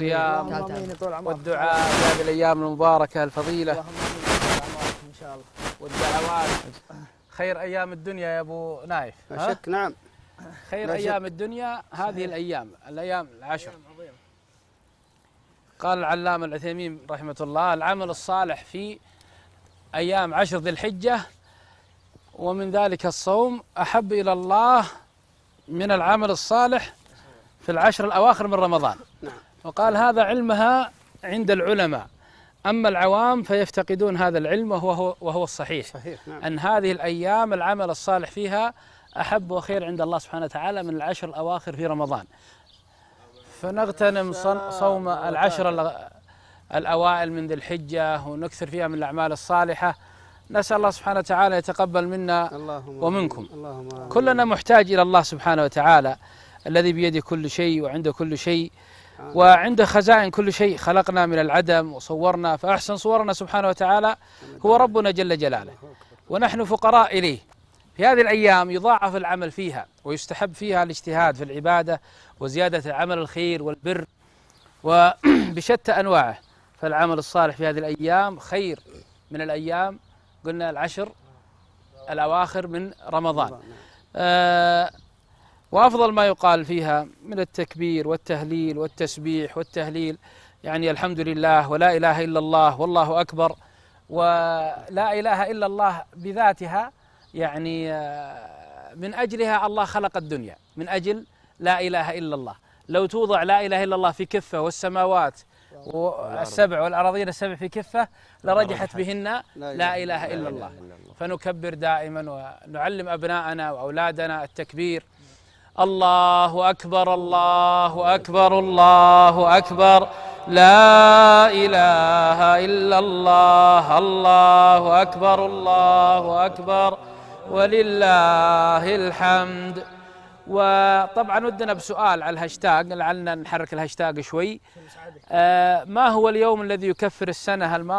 الصيام والدعاء في هذه الايام المباركه الفضيله ان شاء الله والدعوات خير ايام الدنيا يا ابو نايف نعم. لا شك نعم خير ايام شك. الدنيا هذه الايام الايام العشر قال العلامه العثيمين رحمه الله العمل الصالح في ايام عشر ذي الحجه ومن ذلك الصوم احب الى الله من العمل الصالح في العشر الاواخر من رمضان وقال هذا علمها عند العلماء أما العوام فيفتقدون هذا العلم وهو, وهو الصحيح صحيح نعم. أن هذه الأيام العمل الصالح فيها أحب وخير عند الله سبحانه وتعالى من العشر الأواخر في رمضان فنغتنم صوم العشر الأوائل من ذي الحجة ونكثر فيها من الأعمال الصالحة نسأل الله سبحانه وتعالى يتقبل منا اللهم ومنكم اللهم كلنا محتاج إلى الله سبحانه وتعالى الذي بيده كل شيء وعنده كل شيء وعنده خزائن كل شيء خلقنا من العدم وصورنا فأحسن صورنا سبحانه وتعالى هو ربنا جل جلاله ونحن فقراء إليه في هذه الأيام يضاعف العمل فيها ويستحب فيها الاجتهاد في العبادة وزيادة عمل الخير والبر وبشتى أنواعه فالعمل الصالح في هذه الأيام خير من الأيام قلنا العشر الأواخر من رمضان آه وأفضل ما يقال فيها من التكبير والتهليل والتسبيح والتهليل يعني الحمد لله ولا إله إلا الله والله أكبر ولا إله إلا الله بذاتها يعني آه، من أجلها الله خلق الدنيا من أجل لا إله إلا الله لو توضع لا إله إلا الله في كفة والسماوات والسبع والأراضين السبع في كفة لرجحت بهن لا إله إلا الله فنكبر دائما ونعلم أبناءنا وأولادنا التكبير الله أكبر الله أكبر الله أكبر لا إله إلا الله الله أكبر الله أكبر ولله الحمد وطبعا ودنا بسؤال على الهاشتاج لعلنا نحرك الهاشتاج شوي آه، ما هو اليوم الذي يكفر السنة الماضية